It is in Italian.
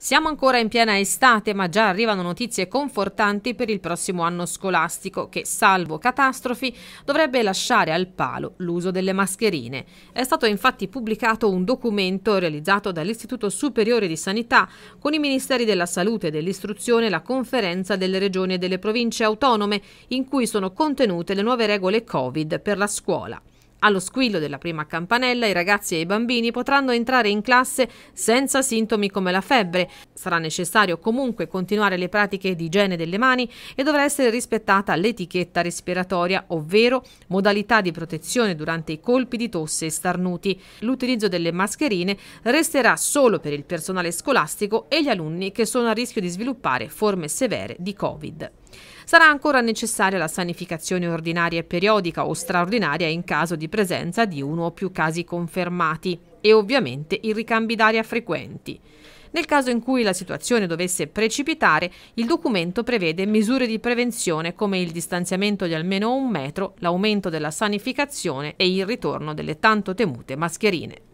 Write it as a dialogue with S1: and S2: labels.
S1: Siamo ancora in piena estate, ma già arrivano notizie confortanti per il prossimo anno scolastico che, salvo catastrofi, dovrebbe lasciare al palo l'uso delle mascherine. È stato infatti pubblicato un documento realizzato dall'Istituto Superiore di Sanità con i Ministeri della Salute e dell'Istruzione e la Conferenza delle Regioni e delle Province Autonome, in cui sono contenute le nuove regole Covid per la scuola. Allo squillo della prima campanella i ragazzi e i bambini potranno entrare in classe senza sintomi come la febbre. Sarà necessario comunque continuare le pratiche di igiene delle mani e dovrà essere rispettata l'etichetta respiratoria, ovvero modalità di protezione durante i colpi di tosse e starnuti. L'utilizzo delle mascherine resterà solo per il personale scolastico e gli alunni che sono a rischio di sviluppare forme severe di Covid. Sarà ancora necessaria la sanificazione ordinaria e periodica o straordinaria in caso di presenza di uno o più casi confermati e ovviamente i ricambi d'aria frequenti. Nel caso in cui la situazione dovesse precipitare, il documento prevede misure di prevenzione come il distanziamento di almeno un metro, l'aumento della sanificazione e il ritorno delle tanto temute mascherine.